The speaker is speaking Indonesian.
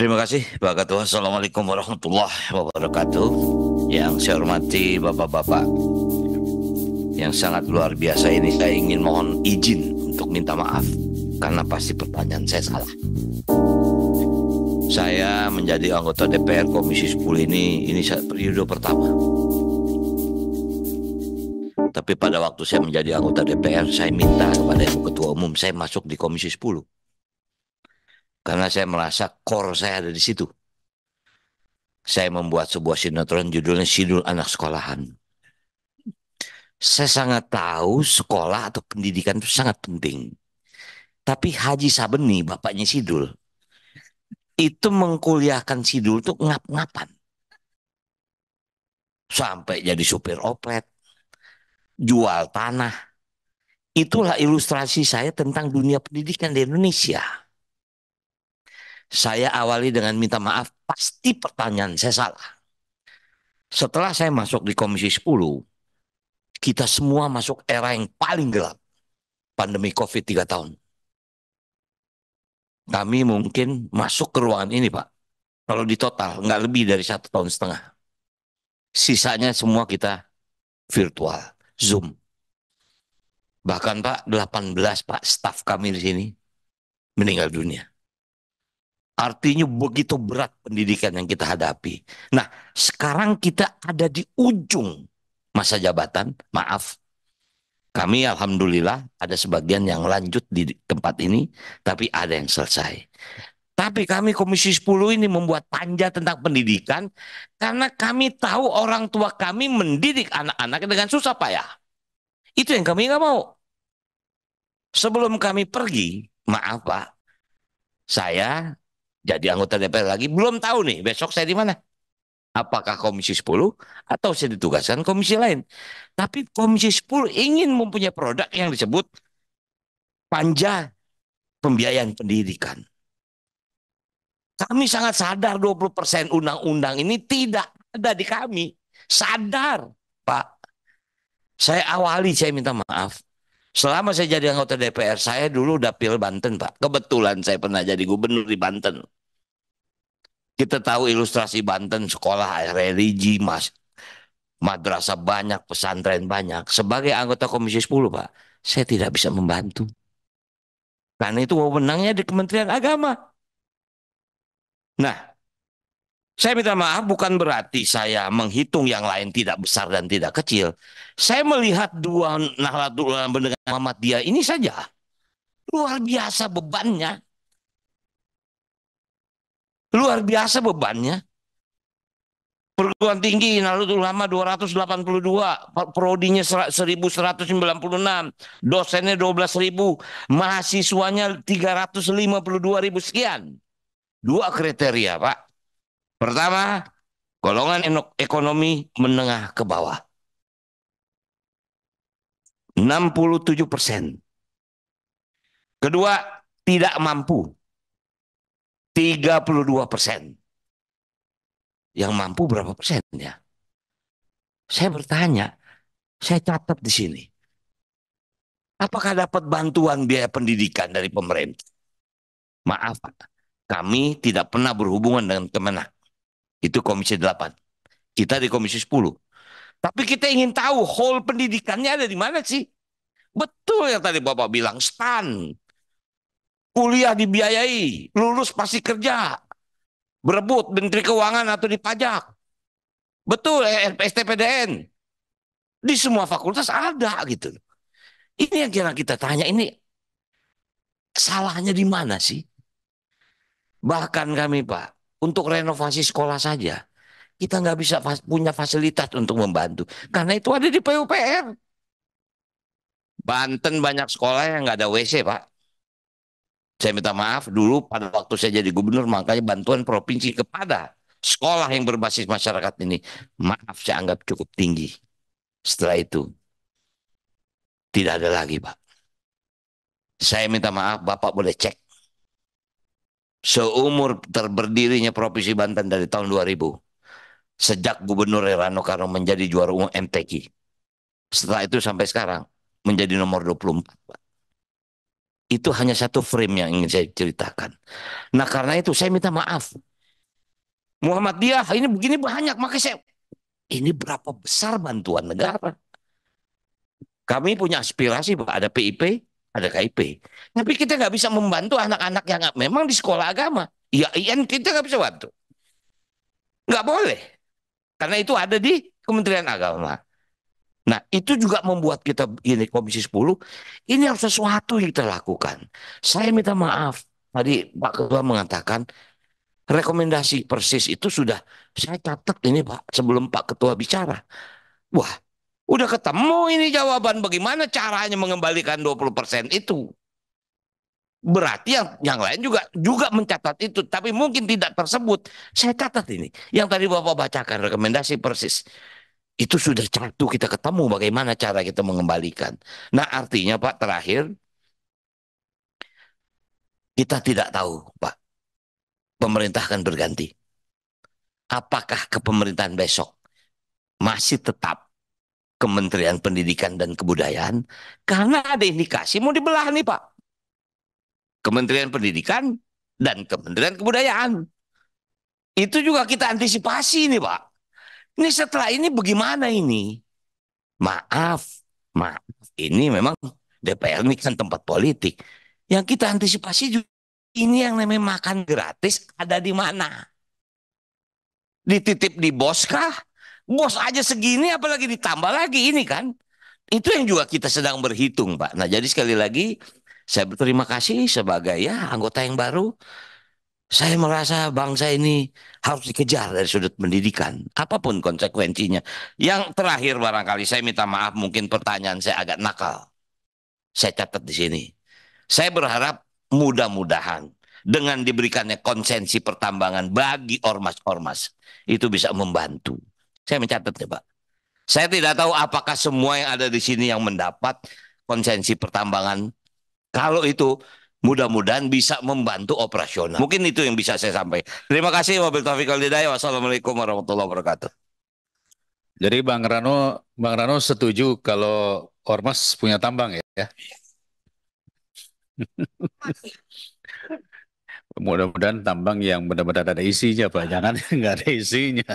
Terima kasih Pak Ketua. Assalamualaikum warahmatullahi wabarakatuh. Yang saya hormati Bapak-Bapak yang sangat luar biasa ini saya ingin mohon izin untuk minta maaf karena pasti pertanyaan saya salah. Saya menjadi anggota DPR Komisi 10 ini ini periode pertama. Tapi pada waktu saya menjadi anggota DPR, saya minta kepada Ibu Ketua Umum, saya masuk di Komisi 10. Karena saya merasa core saya ada di situ. Saya membuat sebuah sinetron judulnya Sidul Anak Sekolahan. Saya sangat tahu sekolah atau pendidikan itu sangat penting. Tapi Haji Sabeni, bapaknya Sidul, itu mengkuliahkan Sidul itu ngap-ngapan. Sampai jadi supir oplet, jual tanah. Itulah ilustrasi saya tentang dunia pendidikan di Indonesia. Saya awali dengan minta maaf, pasti pertanyaan saya salah. Setelah saya masuk di Komisi 10, kita semua masuk era yang paling gelap. Pandemi COVID 3 tahun. Kami mungkin masuk ke ruangan ini Pak. Kalau di total, nggak lebih dari satu tahun setengah. Sisanya semua kita virtual, Zoom. Bahkan Pak, 18 Pak, staff kami di sini meninggal dunia. Artinya begitu berat pendidikan yang kita hadapi. Nah, sekarang kita ada di ujung masa jabatan, maaf. Kami alhamdulillah ada sebagian yang lanjut di tempat ini, tapi ada yang selesai. Tapi kami Komisi 10 ini membuat panja tentang pendidikan karena kami tahu orang tua kami mendidik anak-anak dengan susah payah. Itu yang kami nggak mau. Sebelum kami pergi, maaf Pak, saya jadi anggota DPR lagi belum tahu nih besok saya di mana apakah komisi 10 atau saya ditugaskan komisi lain tapi komisi 10 ingin mempunyai produk yang disebut panja pembiayaan pendidikan kami sangat sadar 20% undang-undang ini tidak ada di kami sadar Pak saya awali saya minta maaf Selama saya jadi anggota DPR, saya dulu dapil Banten, Pak. Kebetulan saya pernah jadi gubernur di Banten. Kita tahu ilustrasi Banten, sekolah religi, mas, madrasah banyak, pesantren banyak. Sebagai anggota Komisi 10, Pak, saya tidak bisa membantu. Karena itu wewenangnya di Kementerian Agama. Nah, saya minta maaf bukan berarti saya menghitung yang lain tidak besar dan tidak kecil. Saya melihat dua Nahdlatul Ulama dengan Dia ini saja. Luar biasa bebannya. Luar biasa bebannya. Perguruan tinggi Nahdlatul Ulama 282, prodinya 1196, dosennya 12.000, mahasiswanya 352.000 sekian. Dua kriteria, Pak. Pertama, golongan ekonomi menengah ke bawah. 67 persen. Kedua, tidak mampu. 32 persen. Yang mampu berapa persen ya? Saya bertanya, saya catat di sini. Apakah dapat bantuan biaya pendidikan dari pemerintah? Maaf, kami tidak pernah berhubungan dengan kemenang. Itu Komisi 8. Kita di Komisi 10. Tapi kita ingin tahu whole pendidikannya ada di mana sih? Betul yang tadi Bapak bilang, stan. Kuliah dibiayai, lulus pasti kerja. Berebut Menteri Keuangan atau dipajak pajak. Betul, eh, tpdn Di semua fakultas ada gitu. Ini yang kira kita tanya, ini salahnya di mana sih? Bahkan kami Pak, untuk renovasi sekolah saja kita nggak bisa fas punya fasilitas untuk membantu karena itu ada di PUPR. Banten banyak sekolah yang nggak ada WC pak. Saya minta maaf dulu pada waktu saya jadi gubernur makanya bantuan provinsi kepada sekolah yang berbasis masyarakat ini maaf saya anggap cukup tinggi. Setelah itu tidak ada lagi pak. Saya minta maaf Bapak boleh cek seumur terberdirinya Provinsi Banten dari tahun 2000. Sejak Gubernur Rano Karno menjadi juara umum MTQ. Setelah itu sampai sekarang menjadi nomor 24. Itu hanya satu frame yang ingin saya ceritakan. Nah karena itu saya minta maaf. Muhammadiyah ini begini banyak. Makanya saya, ini berapa besar bantuan negara? Kami punya aspirasi ada PIP, ada KIP. Tapi kita nggak bisa membantu anak-anak yang memang di sekolah agama. Ya, IAIN kita nggak bisa bantu. Nggak boleh. Karena itu ada di Kementerian Agama. Nah itu juga membuat kita ini Komisi 10, ini harus sesuatu yang kita lakukan. Saya minta maaf, tadi Pak Ketua mengatakan rekomendasi persis itu sudah saya catat ini Pak sebelum Pak Ketua bicara. Wah Udah ketemu ini jawaban bagaimana caranya mengembalikan 20% itu. Berarti yang, yang lain juga juga mencatat itu, tapi mungkin tidak tersebut. Saya catat ini. Yang tadi Bapak bacakan rekomendasi persis. Itu sudah satu kita ketemu bagaimana cara kita mengembalikan. Nah artinya Pak terakhir, kita tidak tahu Pak. Pemerintah akan berganti. Apakah kepemerintahan besok masih tetap Kementerian Pendidikan dan Kebudayaan karena ada indikasi mau dibelah nih Pak. Kementerian Pendidikan dan Kementerian Kebudayaan. Itu juga kita antisipasi nih Pak. Ini setelah ini bagaimana ini? Maaf, maaf. Ini memang DPR ini kan tempat politik. Yang kita antisipasi juga ini yang namanya makan gratis ada di mana? Dititip di bos Bos aja segini apalagi ditambah lagi ini kan. Itu yang juga kita sedang berhitung Pak. Nah jadi sekali lagi saya berterima kasih sebagai ya anggota yang baru. Saya merasa bangsa ini harus dikejar dari sudut pendidikan. Apapun konsekuensinya. Yang terakhir barangkali saya minta maaf mungkin pertanyaan saya agak nakal. Saya catat di sini. Saya berharap mudah-mudahan dengan diberikannya konsensi pertambangan bagi ormas-ormas itu bisa membantu saya mencatat ya Pak. Saya tidak tahu apakah semua yang ada di sini yang mendapat konsensi pertambangan. Kalau itu mudah-mudahan bisa membantu operasional. Mungkin itu yang bisa saya sampaikan. Terima kasih Mobil Taufik Didaya. Wassalamualaikum warahmatullahi wabarakatuh. Jadi Bang Rano, Bang Rano setuju kalau Ormas punya tambang ya? ya. Mudah-mudahan tambang yang benar-benar ada isinya, Pak. Jangan nggak ada isinya.